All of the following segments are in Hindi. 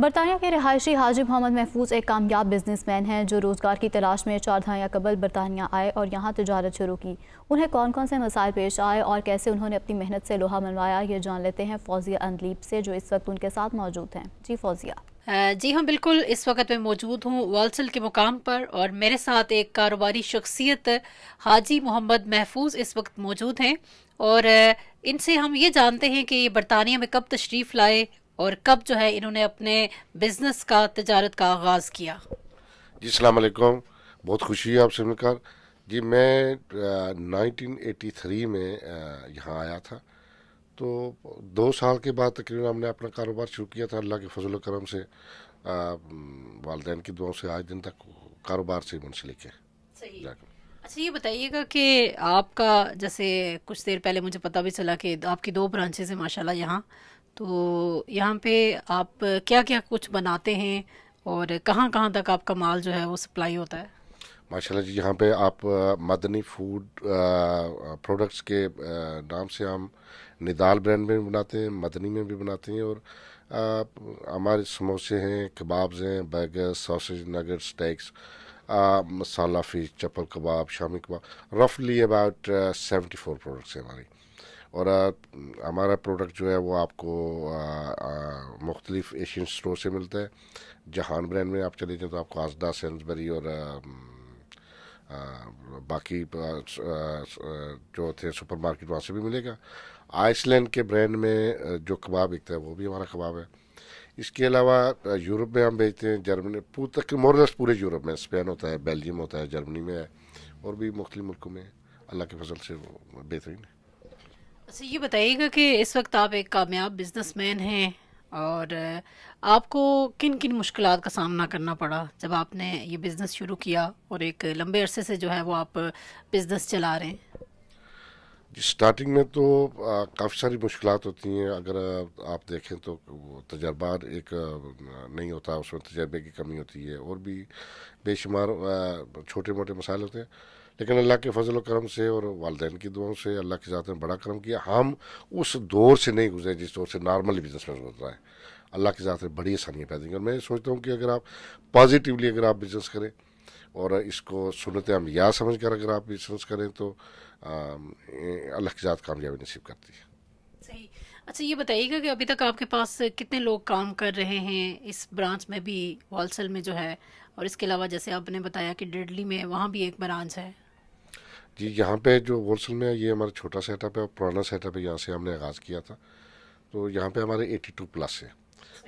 बरतानिया के रिहायशी हाजी मोहम्मद महफूज एक कामयाब बिजनेसमैन हैं जो रोज़गार की तलाश में चारधाया कबल बरतानिया आए और यहाँ तजारत शुरू की उन्हें कौन कौन से मसाइल पेश आए और कैसे उन्होंने अपनी मेहनत से लोहा मनवाया ये जान लेते हैं फौजिया अनलीप से जो इस वक्त उनके साथ मौजूद हैं जी फौजिया जी हाँ बिल्कुल इस वक्त मैं मौजूद हूँ वालसल के मुकाम पर और मेरे साथ एक कारोबारी शख्सियत हाजी मोहम्मद महफूज इस वक्त मौजूद हैं और इनसे हम ये जानते हैं कि ये बरतानिया में कब तशरीफ़ लाए और कब जो है इन्होंने अपने बिजनेस का तजारत का आगाज़ किया जी सलामकुम बहुत खुशी है आपसे मिलकर जी मैं आ, 1983 में यहाँ आया था तो दो साल के बाद तकरीबन हमने अपना कारोबार शुरू किया था अल्लाह के फजल करम से वालदेन की दुआओं से आज दिन तक कारोबार से मुंसलिक है अच्छा ये बताइएगा कि आपका जैसे कुछ देर पहले मुझे पता भी चला कि आपकी दो ब्रांचेज हैं माशाल्लाह यहाँ तो यहाँ पे आप क्या क्या कुछ बनाते हैं और कहाँ कहाँ तक आपका माल जो है वो सप्लाई होता है माशाल्लाह जी यहाँ पे आप मदनी फूड प्रोडक्ट्स के नाम से हम निदाल ब्रांड में भी बनाते हैं मदनी में भी बनाते हैं और हमारे समोसे हैं कबाब्स हैं बर्गर सॉसेज नगर स्टेक्स मसाला फिश चप्पल कबाब शामी कबाब रफली अबाउट सेवेंटी फोर प्रोडक्ट्स हैं हमारी और हमारा प्रोडक्ट जो है वो आपको मुख्तलिफ एशियन स्टोर से मिलता है जहान ब्रांड में आप चले जाएँ तो आपको आजदा सेंसबरी और आ, बाकी जो थे सुपर मार्केट वहाँ से भी मिलेगा आइसलैंड के ब्रांड में जो कबाब बिकता है वो भी हमारा कबाब है इसके अलावा यूरोप में हम बेचते हैं जर्मनी पूरे तक मोरलस पूरे यूरोप में स्पेन होता है बेल्जियम होता है जर्मनी में है और भी मुख्तु मुल्कों में अल्लाह के फसल से बेहतरीन है अच्छा ये बताइएगा कि इस वक्त आप एक कामयाब बिजनेसमैन हैं और आपको किन किन मुश्किल का सामना करना पड़ा जब आपने ये बिज़नेस शुरू किया और एक लंबे अरसे से जो है वो आप बिज़नेस चला रहे हैं स्टार्टिंग में तो काफ़ी सारी मुश्किल होती हैं अगर आप देखें तो तजर्बा एक नहीं होता उसमें तजर्बे की कमी होती है और भी बेशुमार छोटे मोटे मसाले होते हैं लेकिन अल्लाह के फजल करम से और वालदेन की दुआओं से अल्लाह की ज़ात ने बड़ा करम किया हम उस दौर से नहीं गुजरे जिस दौर से नॉर्मली बिजनेस में गुजरा है अल्लाह की ज़ात ने बड़ी आसानियाँ पैदा की और मैं सोचता हूँ कि अगर आप पॉजिटिवली अगर आप बिजनेस करें और इसको सुनत हम या समझ कर अगर आप बिजनेस करें तो अल्लाह की ज़ात कामयाबी नसीब करती है सही अच्छा ये बताइएगा कि अभी तक आपके पास कितने लोग काम कर रहे हैं इस ब्रांच में भी होलसेल में जो है और इसके अलावा जैसे आपने बताया कि डेडली में वहाँ भी एक ब्रांच है जी यहाँ पे जो होलसेल में ये हमारा छोटा सेटअप है और पुराना सेटअप है यहाँ से हमने आगाज़ किया था तो यहाँ पे हमारे 82 प्लस है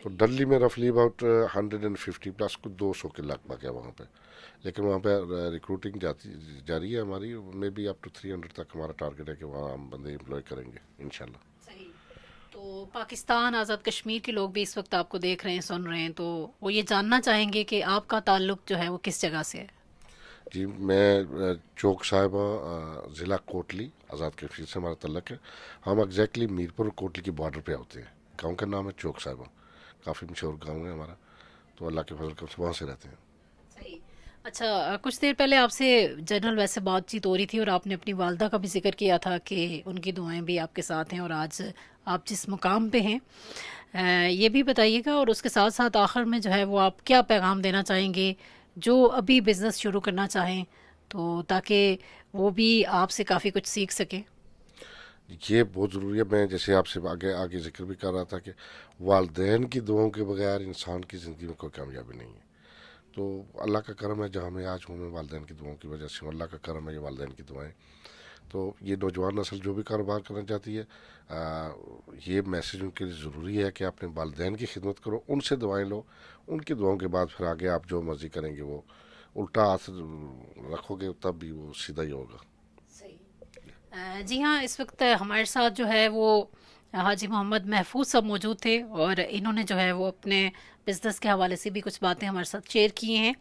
तो दिल्ली में रफली अबाउट 150 प्लस कुछ 200 के लगभग है वहाँ पे लेकिन वहाँ पे रिक्रूटिंग uh, जाती जारी है हमारी maybe up to three hundred तक हमारा टारगेट है कि वहाँ हम बंदे इम्प्लॉय करेंगे इन तो पाकिस्तान आज़ाद कश्मीर के लोग भी इस वक्त आपको देख रहे हैं सुन रहे हैं तो वो ये जानना चाहेंगे कि आपका ताल्लुक जो है वो किस जगह से है जी मैं चौक साहिबा ज़िला कोटली आज़ाद कश्मीर से हमारा तल्लक है हम एग्जैक्टली मीरपुर और कोटली के बॉर्डर पे होते हैं गांव का नाम है चौक साहिबा काफ़ी मशहूर गांव है हमारा तो अल्लाह के फजल से वहाँ से रहते हैं सही अच्छा कुछ देर पहले आपसे जनरल वैसे बातचीत हो रही थी और आपने अपनी वालदा का भी जिक्र किया था कि उनकी दुआएं भी आपके साथ हैं और आज आप जिस मुकाम पे हैं ये भी बताइएगा और उसके साथ साथ आखिर में जो है वो आप क्या पैगाम देना चाहेंगे जो अभी बिज़नेस शुरू करना चाहें तो ताकि वो भी आपसे काफ़ी कुछ सीख सकें ये बहुत ज़रूरी है मैं जैसे आपसे आगे आगे जिक्र भी कर रहा था कि वालदेन की दुआओं के बगैर इंसान की ज़िंदगी में कोई कामयाबी नहीं है तो अल्लाह का करम है जहाँ मैं आज हूँ मैं वालदेन की दुआओं की वजह से हूँ अल्लाह का करम है ये वालदेन की दुआएं तो ये नौजवान नस्ल जो भी कारोबार करना चाहती है आ, ये मैसेज उनके लिए ज़रूरी है कि अपने वालदेन की खिदमत करो उनसे दवाएं लो उनकी दुआओं के बाद फिर आगे आप जो मर्ज़ी करेंगे वो उल्टा हाथ रखोगे तब भी वो सीधा ही होगा सही जी हाँ इस वक्त हमारे साथ जो है वो हाजी मोहम्मद महफूज सब मौजूद थे और इन्होंने जो है वो अपने बिज़नेस के हवाले से भी कुछ बातें हमारे साथ शेयर किए हैं